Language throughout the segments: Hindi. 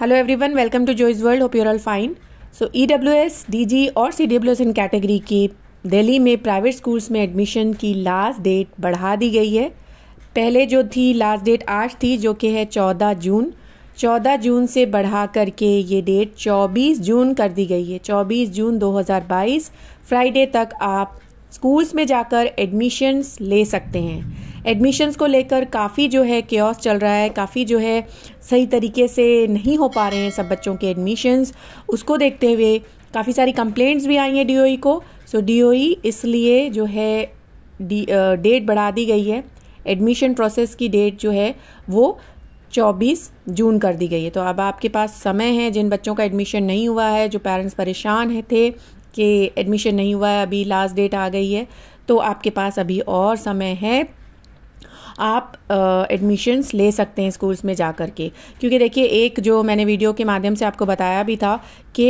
hello everyone welcome to Joyce world hope you're all fine so E W S D G और सी डब्ल्यू एस इन कैटेगरी की दिल्ली में प्राइवेट स्कूल्स में एडमिशन की लास्ट डेट बढ़ा दी गई है पहले जो थी लास्ट डेट आज थी जो कि है चौदह जून चौदह जून से बढ़ा करके ये डेट चौबीस जून कर दी गई है चौबीस जून दो हज़ार बाईस फ्राइडे तक आप स्कूल्स में जाकर एडमिशन्स ले सकते हैं एडमिशन्स को लेकर काफ़ी जो है क्योस चल रहा है काफ़ी जो है सही तरीके से नहीं हो पा रहे हैं सब बच्चों के एडमिशन्स उसको देखते हुए काफ़ी सारी कंप्लेंट्स भी आई हैं डी e को सो डी e इसलिए जो है डेट बढ़ा दी गई है एडमिशन प्रोसेस की डेट जो है वो 24 जून कर दी गई है तो अब आपके पास समय है जिन बच्चों का एडमिशन नहीं हुआ है जो पेरेंट्स परेशान है थे कि एडमिशन नहीं हुआ है अभी लास्ट डेट आ गई है तो आपके पास अभी और समय है आप एडमिशन्स ले सकते हैं स्कूल्स में जा कर के क्योंकि देखिए एक जो मैंने वीडियो के माध्यम से आपको बताया भी था कि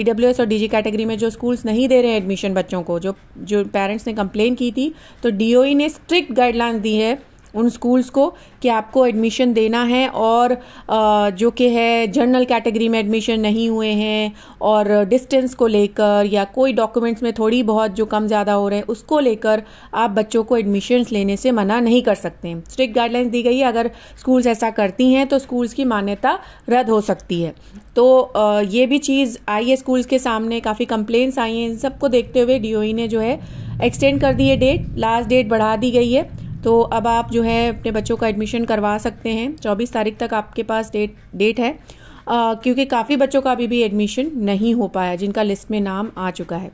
ई डब्ल्यू एस और डी जी कैटेगरी में जो स्कूल्स नहीं दे रहे हैं एडमिशन बच्चों को जो जो पेरेंट्स ने कंप्लेन की थी तो डी ओ ई ने स्ट्रिक्ट गाइडलाइंस दी है उन स्कूल्स को कि आपको एडमिशन देना है और जो कि है जनरल कैटेगरी में एडमिशन नहीं हुए हैं और डिस्टेंस को लेकर या कोई डॉक्यूमेंट्स में थोड़ी बहुत जो कम ज़्यादा हो रहे हैं उसको लेकर आप बच्चों को एडमिशन्स लेने से मना नहीं कर सकते स्ट्रिक्ट गाइडलाइंस दी गई है अगर स्कूल्स ऐसा करती हैं तो स्कूल्स की मान्यता रद्द हो सकती है तो ये भी चीज़ आई है स्कूल्स के सामने काफ़ी कंप्लेंट्स आई हैं इन सबको देखते हुए डी e ने जो है एक्सटेंड कर दी है डेट लास्ट डेट बढ़ा दी गई है तो अब आप जो है अपने बच्चों का एडमिशन करवा सकते हैं चौबीस तारीख तक आपके पास डेट डेट है आ, क्योंकि काफ़ी बच्चों का अभी भी एडमिशन नहीं हो पाया जिनका लिस्ट में नाम आ चुका है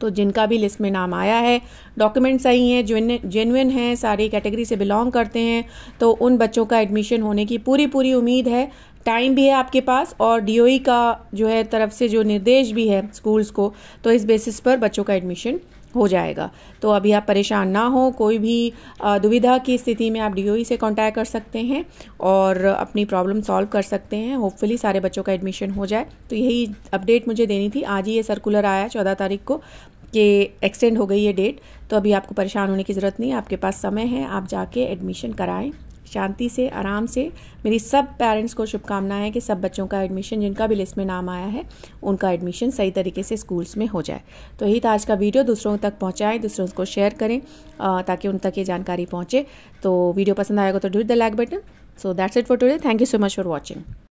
तो जिनका भी लिस्ट में नाम आया है डॉक्यूमेंट सही हैं जेनुन हैं सारी कैटेगरी से बिलोंग करते हैं तो उन बच्चों का एडमिशन होने की पूरी पूरी उम्मीद है टाइम भी है आपके पास और डीओई e का जो है तरफ से जो निर्देश भी है स्कूल्स को तो इस बेसिस पर बच्चों का एडमिशन हो जाएगा तो अभी आप परेशान ना हो कोई भी दुविधा की स्थिति में आप डी e से कांटेक्ट कर सकते हैं और अपनी प्रॉब्लम सॉल्व कर सकते हैं होपफुली सारे बच्चों का एडमिशन हो जाए तो यही अपडेट मुझे देनी थी आज ही ये सर्कुलर आया चौदह तारीख को कि एक्सटेंड हो गई है डेट तो अभी आपको परेशान होने की ज़रूरत नहीं है आपके पास समय है आप जाके एडमिशन कराएं शांति से आराम से मेरी सब पेरेंट्स को शुभकामनाएं है कि सब बच्चों का एडमिशन जिनका भी लिस्ट में नाम आया है उनका एडमिशन सही तरीके से स्कूल्स में हो जाए तो यही था आज का वीडियो दूसरों तक पहुँचाएँ दूसरों को शेयर करें ताकि उन तक ये जानकारी पहुँचे तो वीडियो पसंद आएगा तो hit the like button so that's it for today thank you so much for watching